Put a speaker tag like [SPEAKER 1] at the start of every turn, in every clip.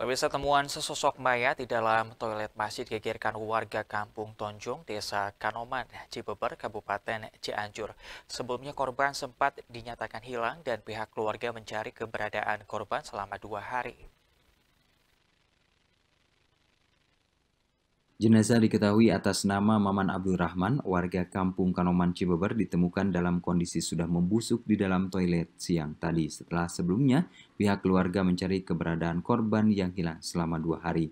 [SPEAKER 1] Pemirsa temuan sesosok mayat di dalam toilet masjid gegerkan warga kampung Tonjong, desa Kanoman, Cibeber, Kabupaten Cianjur. Sebelumnya korban sempat dinyatakan hilang dan pihak keluarga mencari keberadaan korban selama dua hari.
[SPEAKER 2] Jenazah diketahui atas nama Maman Abdul Rahman, warga kampung Kanoman Cibeber ditemukan dalam kondisi sudah membusuk di dalam toilet siang tadi setelah sebelumnya pihak keluarga mencari keberadaan korban yang hilang selama dua hari.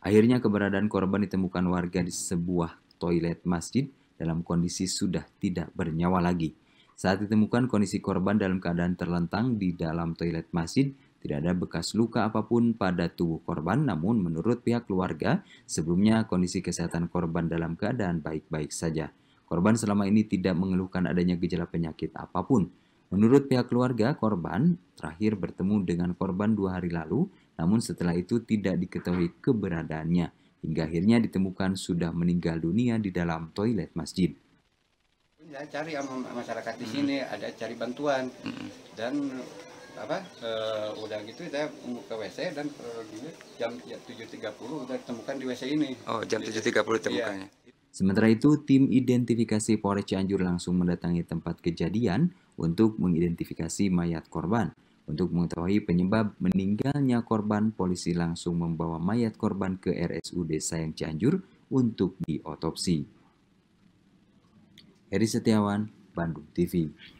[SPEAKER 2] Akhirnya keberadaan korban ditemukan warga di sebuah toilet masjid dalam kondisi sudah tidak bernyawa lagi. Saat ditemukan kondisi korban dalam keadaan terlentang di dalam toilet masjid tidak ada bekas luka apapun pada tubuh korban, namun menurut pihak keluarga, sebelumnya kondisi kesehatan korban dalam keadaan baik-baik saja. Korban selama ini tidak mengeluhkan adanya gejala penyakit apapun. Menurut pihak keluarga, korban terakhir bertemu dengan korban dua hari lalu, namun setelah itu tidak diketahui keberadaannya, hingga akhirnya ditemukan sudah meninggal dunia di dalam toilet masjid
[SPEAKER 3] ya cari masyarakat di sini ada cari bantuan dan apa uh, udah gitu saya buka WC dan kronologinya jam 7.30 ya, udah ditemukan di WC ini. Oh, jam 7.30 iya. ditemukannya. Iya.
[SPEAKER 2] Sementara itu, tim identifikasi Polres Cianjur langsung mendatangi tempat kejadian untuk mengidentifikasi mayat korban. Untuk mengetahui penyebab meninggalnya korban, polisi langsung membawa mayat korban ke RSUD Sayang Cianjur untuk diotopsi. Heri Setiawan, Bandung TV.